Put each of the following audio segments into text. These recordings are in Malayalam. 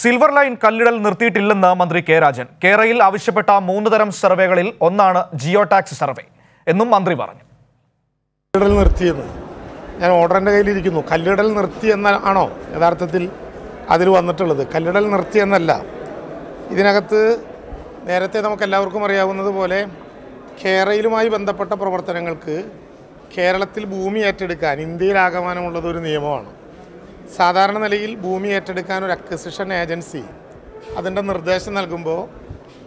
സിൽവർ ലൈൻ കല്ലിടൽ നിർത്തിയിട്ടില്ലെന്ന് മന്ത്രി കെ രാജൻ കേരയിൽ ആവശ്യപ്പെട്ട മൂന്ന് തരം സർവേകളിൽ ഒന്നാണ് ജിയോ ടാക്സ് സർവേ എന്നും മന്ത്രി പറഞ്ഞു കല്ലിടൽ നിർത്തിയെന്ന് ഞാൻ ഓർഡറിൻ്റെ കയ്യിലിരിക്കുന്നു കല്ലിടൽ നിർത്തി എന്ന ആണോ യഥാർത്ഥത്തിൽ അതിൽ വന്നിട്ടുള്ളത് കല്ലിടൽ നിർത്തി എന്നല്ല ഇതിനകത്ത് നേരത്തെ നമുക്ക് എല്ലാവർക്കും അറിയാവുന്നത് പോലെ കേരയിലുമായി ബന്ധപ്പെട്ട പ്രവർത്തനങ്ങൾക്ക് കേരളത്തിൽ ഭൂമി ഏറ്റെടുക്കാൻ ഇന്ത്യയിൽ ആകമാനമുള്ളത് ഒരു നിയമമാണ് സാധാരണ നിലയിൽ ഭൂമി ഏറ്റെടുക്കാൻ ഒരു അക്വിസിഷൻ ഏജൻസി അതിൻ്റെ നിർദ്ദേശം നൽകുമ്പോൾ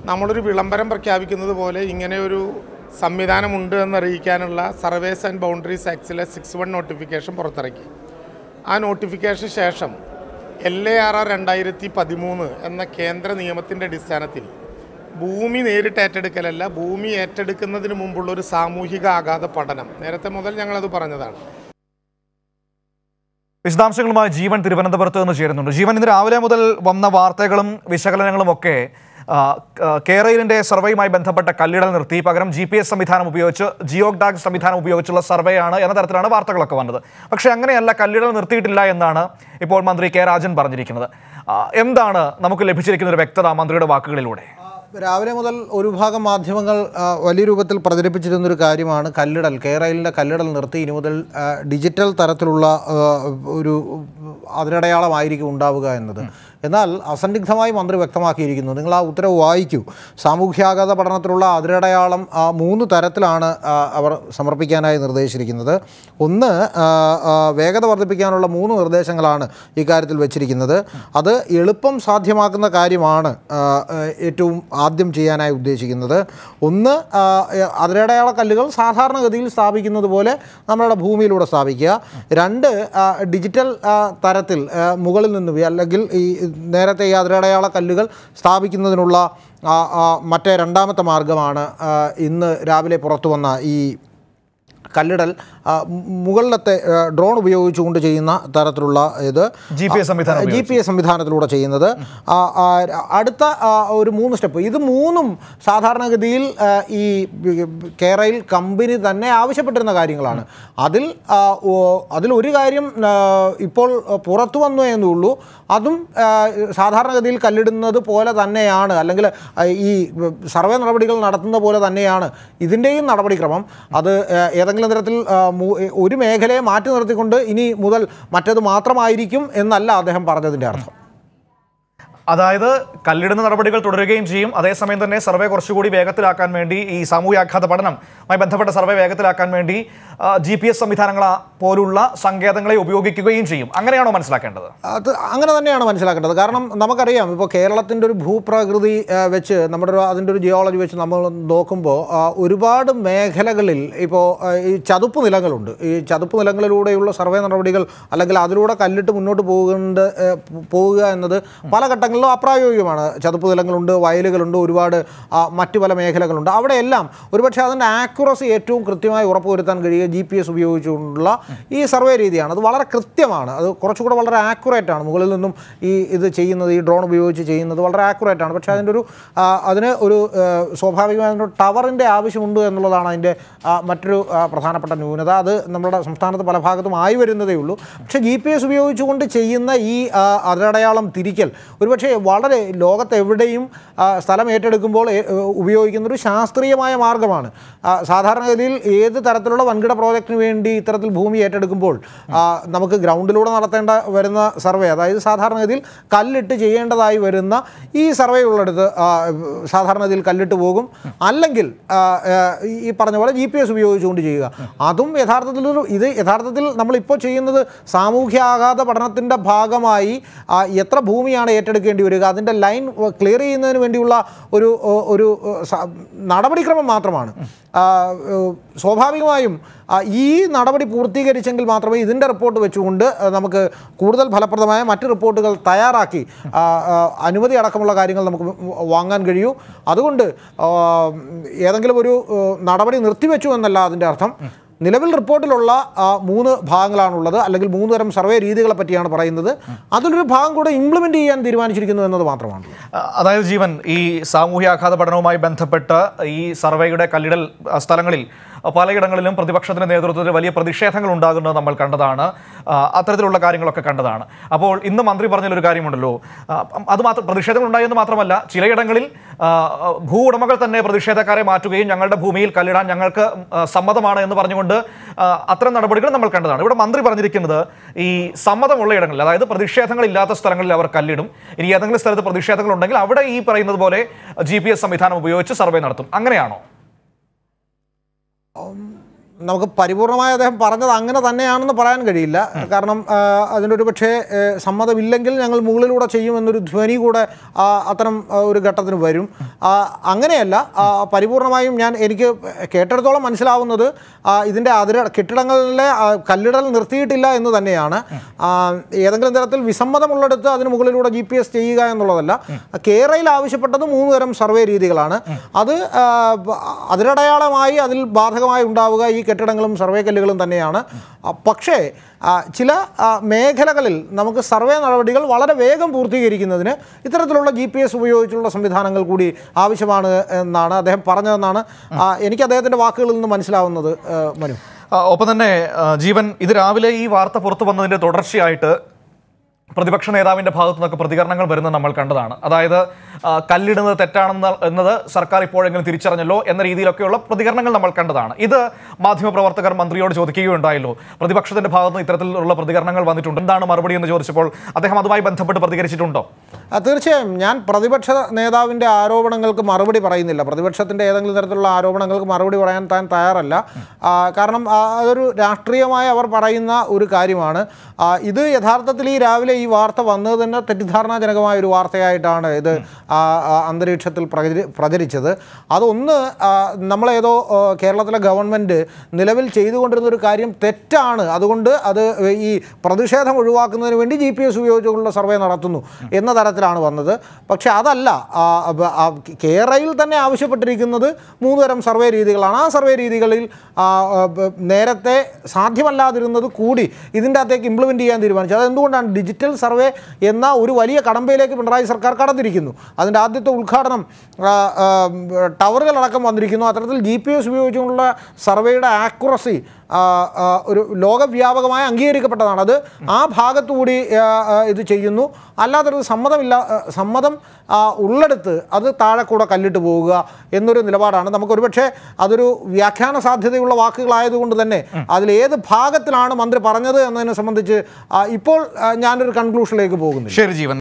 നമ്മളൊരു വിളംബരം പ്രഖ്യാപിക്കുന്നത് പോലെ ഇങ്ങനെ ഒരു സംവിധാനമുണ്ട് എന്നറിയിക്കാനുള്ള സർവേസ് ആൻഡ് ബൗണ്ടറീസ് ആക്സിലെ സിക്സ് വൺ നോട്ടിഫിക്കേഷൻ പുറത്തിറക്കി ആ നോട്ടിഫിക്കേഷന് ശേഷം എൽ എ ആർ ആർ രണ്ടായിരത്തി പതിമൂന്ന് എന്ന കേന്ദ്ര നിയമത്തിൻ്റെ അടിസ്ഥാനത്തിൽ ഭൂമി നേരിട്ട് ഏറ്റെടുക്കലല്ല ഭൂമി ഏറ്റെടുക്കുന്നതിന് മുമ്പുള്ള ഒരു സാമൂഹിക ആഘാത പഠനം നേരത്തെ മുതൽ ഞങ്ങളത് പറഞ്ഞതാണ് വിശദാംശങ്ങളുമായി ജീവൻ തിരുവനന്തപുരത്ത് നിന്ന് ചേരുന്നുണ്ട് ജീവൻ ഇന്ന് രാവിലെ മുതൽ വന്ന വാർത്തകളും വിശകലനങ്ങളും ഒക്കെ കേരളിൻ്റെ സർവേയുമായി ബന്ധപ്പെട്ട കല്ലിടൽ നിർത്തി പകരം ജി പി എസ് സംവിധാനം ഉപയോഗിച്ച് ജിയോഗ്ഡാഗ് സംവിധാനം ഉപയോഗിച്ചുള്ള സർവേ ആണ് എന്ന തരത്തിലാണ് വാർത്തകളൊക്കെ വന്നത് പക്ഷേ അങ്ങനെയല്ല കല്ലിടൽ നിർത്തിയിട്ടില്ല എന്നാണ് ഇപ്പോൾ മന്ത്രി കെ രാജൻ പറഞ്ഞിരിക്കുന്നത് എന്താണ് നമുക്ക് ലഭിച്ചിരിക്കുന്ന ഒരു വ്യക്തത മന്ത്രിയുടെ വാക്കുകളിലൂടെ രാവിലെ മുതൽ ഒരു ഭാഗം മാധ്യമങ്ങൾ വലിയ രൂപത്തിൽ പ്രചരിപ്പിച്ചിരുന്നൊരു കാര്യമാണ് കല്ലിടൽ കേരളിൻ്റെ കല്ലിടൽ നിർത്തി ഇനി മുതൽ ഡിജിറ്റൽ തരത്തിലുള്ള ഒരു അതിനടയാളമായിരിക്കും ഉണ്ടാവുക എന്നത് എന്നാൽ അസന്നിഗ്ധമായി മന്ത്രി വ്യക്തമാക്കിയിരിക്കുന്നു നിങ്ങൾ ആ ഉത്തരവ് വായിക്കൂ സാമൂഹ്യാഗത പഠനത്തിലുള്ള അതിരടയാളം മൂന്ന് തരത്തിലാണ് അവർ സമർപ്പിക്കാനായി നിർദ്ദേശിച്ചിരിക്കുന്നത് ഒന്ന് വേഗത വർദ്ധിപ്പിക്കാനുള്ള മൂന്ന് നിർദ്ദേശങ്ങളാണ് ഇക്കാര്യത്തിൽ വെച്ചിരിക്കുന്നത് അത് എളുപ്പം സാധ്യമാക്കുന്ന കാര്യമാണ് ഏറ്റവും ആദ്യം ചെയ്യാനായി ഉദ്ദേശിക്കുന്നത് ഒന്ന് അതിരടയാള കല്ലുകൾ സാധാരണഗതിയിൽ സ്ഥാപിക്കുന്നത് പോലെ നമ്മളുടെ ഭൂമിയിലൂടെ സ്ഥാപിക്കുക രണ്ട് ഡിജിറ്റൽ തരത്തിൽ മുകളിൽ നിന്ന് അല്ലെങ്കിൽ ഈ നേരത്തെ ഈ അതിരടയാള കല്ലുകൾ സ്ഥാപിക്കുന്നതിനുള്ള മറ്റേ രണ്ടാമത്തെ മാർഗമാണ് ഇന്ന് രാവിലെ പുറത്തു വന്ന ഈ കല്ലിടൽ മുകളിലത്തെ ഡ്രോൺ ഉപയോഗിച്ചുകൊണ്ട് ചെയ്യുന്ന തരത്തിലുള്ള ഇത് ജി പി എസ് സംവിധാനം ജി പി എസ് സംവിധാനത്തിലൂടെ ചെയ്യുന്നത് അടുത്ത ഒരു മൂന്ന് സ്റ്റെപ്പ് ഇത് മൂന്നും സാധാരണഗതിയിൽ ഈ കേരയിൽ കമ്പനി തന്നെ ആവശ്യപ്പെട്ടിരുന്ന കാര്യങ്ങളാണ് അതിൽ അതിലൊരു കാര്യം ഇപ്പോൾ പുറത്തു വന്നു എന്നുള്ളൂ അതും സാധാരണഗതിയിൽ കല്ലിടുന്നത് പോലെ തന്നെയാണ് അല്ലെങ്കിൽ ഈ സർവേ നടപടികൾ നടത്തുന്ന പോലെ തന്നെയാണ് ഇതിൻ്റെയും നടപടിക്രമം അത് ഏതെങ്കിലും തരത്തിൽ ഒരു മേഖലയെ മാറ്റി നിർത്തിക്കൊണ്ട് ഇനി മുതൽ മറ്റത് മാത്രമായിരിക്കും എന്നല്ല അദ്ദേഹം പറഞ്ഞതിൻ്റെ അർത്ഥം അതായത് കല്ലിടുന്ന നടപടികൾ തുടരുകയും ചെയ്യും അതേസമയം തന്നെ സർവേ കുറച്ചുകൂടി വേഗത്തിലാക്കാൻ വേണ്ടി ഈ സാമൂഹ്യാഘാത പഠനമായി ബന്ധപ്പെട്ട സർവേ വേഗത്തിലാക്കാൻ വേണ്ടി ജി പി എസ് സംവിധാനങ്ങൾ പോലുള്ള സങ്കേതങ്ങളെ ഉപയോഗിക്കുകയും ചെയ്യും അങ്ങനെയാണോ മനസ്സിലാക്കേണ്ടത് അത് അങ്ങനെ തന്നെയാണ് മനസ്സിലാക്കേണ്ടത് കാരണം നമുക്കറിയാം ഇപ്പോൾ കേരളത്തിൻ്റെ ഒരു ഭൂപ്രകൃതി വെച്ച് നമ്മുടെ ഒരു അതിൻ്റെ ഒരു ജിയോളജി വെച്ച് നമ്മൾ നോക്കുമ്പോൾ ഒരുപാട് മേഖലകളിൽ ഇപ്പോൾ ഈ ചതുപ്പ് നിലങ്ങളുണ്ട് ഈ ചതുപ്പ് നിലങ്ങളിലൂടെയുള്ള സർവേ നടപടികൾ അല്ലെങ്കിൽ അതിലൂടെ കല്ലിട്ട് മുന്നോട്ട് പോകുന്നുണ്ട് പോവുക എന്നത് പല ഘട്ടങ്ങളിൽ കേരളം അപ്രായോഗികമാണ് നിലങ്ങളുണ്ട് വയലുകളുണ്ട് ഒരുപാട് മറ്റു പല മേഖലകളുണ്ട് അവിടെയെല്ലാം ഒരുപക്ഷെ അതിൻ്റെ ആക്യുറസി ഏറ്റവും കൃത്യമായി ഉറപ്പുവരുത്താൻ കഴിയുക ജി പി എസ് ഉപയോഗിച്ചുകൊണ്ടുള്ള ഈ സർവേ രീതിയാണ് അത് വളരെ കൃത്യമാണ് അത് കുറച്ചുകൂടെ വളരെ ആക്യുറേറ്റ് ആണ് മുകളിൽ നിന്നും ഈ ഇത് ചെയ്യുന്നത് ഈ ഡ്രോൺ ഉപയോഗിച്ച് ചെയ്യുന്നത് വളരെ ആക്യുറേറ്റ് ആണ് പക്ഷേ അതിൻ്റെ ഒരു അതിന് ഒരു സ്വാഭാവികമായ ടവറിൻ്റെ ആവശ്യമുണ്ട് എന്നുള്ളതാണ് അതിൻ്റെ മറ്റൊരു പ്രധാനപ്പെട്ട ന്യൂനത അത് നമ്മുടെ സംസ്ഥാനത്ത് പല ഭാഗത്തും ആയി വരുന്നതേ ഉള്ളൂ പക്ഷേ ജി പി എസ് ഉപയോഗിച്ചുകൊണ്ട് ചെയ്യുന്ന ഈ അതിരടയാളം തിരിക്കൽ ഒരുപക്ഷെ പക്ഷേ വളരെ ലോകത്തെവിടെയും സ്ഥലം ഏറ്റെടുക്കുമ്പോൾ ഉപയോഗിക്കുന്നൊരു ശാസ്ത്രീയമായ മാർഗമാണ് സാധാരണഗതിയിൽ ഏത് തരത്തിലുള്ള വൻകിട പ്രോജക്റ്റിന് വേണ്ടി ഇത്തരത്തിൽ ഭൂമി ഏറ്റെടുക്കുമ്പോൾ നമുക്ക് ഗ്രൗണ്ടിലൂടെ നടത്തേണ്ട വരുന്ന സർവേ അതായത് സാധാരണഗതിയിൽ കല്ലിട്ട് ചെയ്യേണ്ടതായി വരുന്ന ഈ സർവേ ഉള്ളിടത്ത് സാധാരണഗതിയിൽ കല്ലിട്ട് പോകും അല്ലെങ്കിൽ ഈ പറഞ്ഞ പോലെ ജി പി എസ് ഉപയോഗിച്ചുകൊണ്ട് ചെയ്യുക അതും യഥാർത്ഥത്തിൽ ഇത് യഥാർത്ഥത്തിൽ നമ്മളിപ്പോൾ ചെയ്യുന്നത് സാമൂഹ്യാഘാത പഠനത്തിൻ്റെ ഭാഗമായി എത്ര ഭൂമിയാണ് ഏറ്റെടുക്കുക വേണ്ടി വരിക അതിൻ്റെ ലൈൻ ക്ലിയർ ചെയ്യുന്നതിന് വേണ്ടിയുള്ള ഒരു ഒരു നടപടിക്രമം മാത്രമാണ് സ്വാഭാവികമായും ഈ നടപടി പൂർത്തീകരിച്ചെങ്കിൽ മാത്രമേ ഇതിൻ്റെ റിപ്പോർട്ട് വെച്ചുകൊണ്ട് നമുക്ക് കൂടുതൽ ഫലപ്രദമായ മറ്റ് റിപ്പോർട്ടുകൾ തയ്യാറാക്കി അനുമതി അടക്കമുള്ള കാര്യങ്ങൾ നമുക്ക് വാങ്ങാൻ കഴിയൂ അതുകൊണ്ട് ഏതെങ്കിലും ഒരു നടപടി നിർത്തിവെച്ചു എന്നല്ല അതിൻ്റെ അർത്ഥം നിലവിൽ റിപ്പോർട്ടിലുള്ള മൂന്ന് ഭാഗങ്ങളാണുള്ളത് അല്ലെങ്കിൽ മൂന്ന് തരം സർവേ രീതികളെ പറ്റിയാണ് പറയുന്നത് അതിലൊരു ഭാഗം കൂടെ ഇംപ്ലിമെൻ്റ് ചെയ്യാൻ തീരുമാനിച്ചിരിക്കുന്നു എന്നത് മാത്രമാണ് അതായത് ജീവൻ ഈ സാമൂഹ്യാഘാത പഠനവുമായി ബന്ധപ്പെട്ട് ഈ സർവേയുടെ കല്ലിടൽ സ്ഥലങ്ങളിൽ പലയിടങ്ങളിലും പ്രതിപക്ഷത്തിൻ്റെ നേതൃത്വത്തിൽ വലിയ പ്രതിഷേധങ്ങൾ ഉണ്ടാകുന്നത് നമ്മൾ കണ്ടതാണ് അത്തരത്തിലുള്ള കാര്യങ്ങളൊക്കെ കണ്ടതാണ് അപ്പോൾ ഇന്ന് മന്ത്രി പറഞ്ഞൊരു കാര്യമുണ്ടല്ലോ അത് മാത്രം പ്രതിഷേധങ്ങൾ ഉണ്ടായെന്ന് മാത്രമല്ല ചിലയിടങ്ങളിൽ ഭൂ ഉടമകൾ തന്നെ പ്രതിഷേധക്കാരെ മാറ്റുകയും ഞങ്ങളുടെ ഭൂമിയിൽ കല്ലിടാൻ ഞങ്ങൾക്ക് സമ്മതമാണ് എന്ന് പറഞ്ഞുകൊണ്ട് അത്തരം നടപടികൾ നമ്മൾ കണ്ടതാണ് ഇവിടെ മന്ത്രി പറഞ്ഞിരിക്കുന്നത് ഈ സമ്മതമുള്ള ഇടങ്ങളിൽ അതായത് പ്രതിഷേധങ്ങൾ ഇല്ലാത്ത സ്ഥലങ്ങളിൽ അവർ കല്ലിടും ഇനി ഏതെങ്കിലും സ്ഥലത്ത് പ്രതിഷേധങ്ങൾ ഉണ്ടെങ്കിൽ അവിടെ ഈ പറയുന്നത് പോലെ ജി സംവിധാനം ഉപയോഗിച്ച് സർവേ നടത്തും അങ്ങനെയാണോ Um, നമുക്ക് പരിപൂർണമായി അദ്ദേഹം പറഞ്ഞത് അങ്ങനെ തന്നെയാണെന്ന് പറയാൻ കഴിയില്ല കാരണം അതിനൊരു പക്ഷേ സമ്മതമില്ലെങ്കിൽ ഞങ്ങൾ മുകളിലൂടെ ചെയ്യുമെന്നൊരു ധ്വനി കൂടെ അത്തരം ഒരു ഘട്ടത്തിന് വരും അങ്ങനെയല്ല പരിപൂർണമായും ഞാൻ എനിക്ക് കേട്ടിടത്തോളം മനസ്സിലാവുന്നത് ഇതിൻ്റെ അതിര കെട്ടിടങ്ങളിലെ കല്ലിടൽ നിർത്തിയിട്ടില്ല എന്ന് തന്നെയാണ് ഏതെങ്കിലും തരത്തിൽ വിസമ്മതമുള്ളിടത്ത് അതിന് മുകളിലൂടെ ജി പി എസ് ചെയ്യുക എന്നുള്ളതല്ല കേരളയിൽ ആവശ്യപ്പെട്ടത് മൂന്ന് തരം സർവേ രീതികളാണ് അത് അതിരടയാളമായി അതിൽ ബാധകമായി ഉണ്ടാവുക ഈ കെട്ടിടങ്ങളും സർവേ കല്ലുകളും തന്നെയാണ് പക്ഷേ ചില മേഖലകളിൽ നമുക്ക് സർവേ നടപടികൾ വളരെ വേഗം പൂർത്തീകരിക്കുന്നതിന് ഇത്തരത്തിലുള്ള ജി പി എസ് ഉപയോഗിച്ചുള്ള സംവിധാനങ്ങൾ കൂടി ആവശ്യമാണ് എന്നാണ് അദ്ദേഹം പറഞ്ഞതെന്നാണ് എനിക്ക് അദ്ദേഹത്തിൻ്റെ വാക്കുകളിൽ നിന്ന് മനസ്സിലാവുന്നത് മനു ഒപ്പം തന്നെ ജീവൻ ഇത് രാവിലെ ഈ വാർത്ത പുറത്തു വന്നതിൻ്റെ തുടർച്ചയായിട്ട് പ്രതിപക്ഷ നേതാവിൻ്റെ ഭാഗത്തു നിന്നൊക്കെ പ്രതികരണങ്ങൾ വരുന്നത് നമ്മൾ കണ്ടതാണ് അതായത് കല്ലിടുന്നത് തെറ്റാണെന്ന് എന്നത് സർക്കാർ ഇപ്പോഴെങ്കിലും തിരിച്ചറിഞ്ഞല്ലോ എന്ന രീതിയിലൊക്കെയുള്ള പ്രതികരണങ്ങൾ നമ്മൾ കണ്ടതാണ് ഇത് മാധ്യമപ്രവർത്തകർ മന്ത്രിയോട് ചോദിക്കുകയുണ്ടായല്ലോ പ്രതിപക്ഷത്തിൻ്റെ ഭാഗത്തു നിന്ന് ഇത്തരത്തിലുള്ള പ്രതികരണങ്ങൾ വന്നിട്ടുണ്ട് എന്താണ് മറുപടി എന്ന് ചോദിച്ചപ്പോൾ അദ്ദേഹം അതുമായി ബന്ധപ്പെട്ട് പ്രതികരിച്ചിട്ടുണ്ടോ തീർച്ചയായും ഞാൻ പ്രതിപക്ഷ നേതാവിൻ്റെ ആരോപണങ്ങൾക്ക് മറുപടി പറയുന്നില്ല പ്രതിപക്ഷത്തിൻ്റെ ഏതെങ്കിലും തരത്തിലുള്ള ആരോപണങ്ങൾക്ക് മറുപടി പറയാൻ താൻ തയ്യാറല്ല കാരണം അതൊരു രാഷ്ട്രീയമായി അവർ പറയുന്ന ഒരു കാര്യമാണ് ഇത് യഥാർത്ഥത്തിൽ ഈ രാവിലെ ഈ വാർത്ത വന്നത് തന്നെ തെറ്റിദ്ധാരണാജനകമായ ഒരു വാർത്തയായിട്ടാണ് ഇത് അന്തരീക്ഷത്തിൽ പ്രചരിച്ചത് അതൊന്ന് നമ്മളേതോ കേരളത്തിലെ ഗവൺമെൻറ് നിലവിൽ ചെയ്തുകൊണ്ടിരുന്ന ഒരു കാര്യം തെറ്റാണ് അതുകൊണ്ട് അത് ഈ പ്രതിഷേധം ഒഴിവാക്കുന്നതിന് വേണ്ടി ജി പി എസ് ഉപയോഗിച്ചുകൊണ്ടുള്ള സർവേ നടത്തുന്നു എന്ന തരത്തിലാണ് വന്നത് പക്ഷേ അതല്ല കേരളയിൽ തന്നെ ആവശ്യപ്പെട്ടിരിക്കുന്നത് മൂന്നുതരം സർവേ രീതികളാണ് ആ സർവേ രീതികളിൽ നേരത്തെ സാധ്യമല്ലാതിരുന്നത് കൂടി ഇതിൻ്റെ അകത്തേക്ക് ഇംപ്ലിമെൻറ്റ് ചെയ്യാൻ തീരുമാനിച്ചു അതെന്തുകൊണ്ടാണ് ഡിജിറ്റൽ സർവേ എന്ന ഒരു വലിയ കടമ്പയിലേക്ക് പിണറായി സർക്കാർ കടന്നിരിക്കുന്നു അതിൻ്റെ ആദ്യത്തെ ഉദ്ഘാടനം ടവറുകളടക്കം വന്നിരിക്കുന്നു അത്തരത്തിൽ ജി പി എസ് ഉപയോഗിച്ചുകൊണ്ടുള്ള സർവേയുടെ ആക്യുറസി ഒരു ലോകവ്യാപകമായി അംഗീകരിക്കപ്പെട്ടതാണ് അത് ആ ഭാഗത്തുകൂടി ഇത് ചെയ്യുന്നു അല്ലാത്തൊരു സമ്മതമില്ല സമ്മതം ഉള്ളെടുത്ത് അത് താഴെ കൂടെ കല്ലിട്ട് പോവുക എന്നൊരു നിലപാടാണ് നമുക്കൊരു പക്ഷേ അതൊരു വ്യാഖ്യാന സാധ്യതയുള്ള വാക്കുകളായതുകൊണ്ട് തന്നെ അതിൽ ഏത് ഭാഗത്തിലാണ് മന്ത്രി പറഞ്ഞത് എന്നതിനെ സംബന്ധിച്ച് ഇപ്പോൾ ഞാനൊരു കൺക്ലൂഷനിലേക്ക് പോകുന്നു ശരി ജീവൻ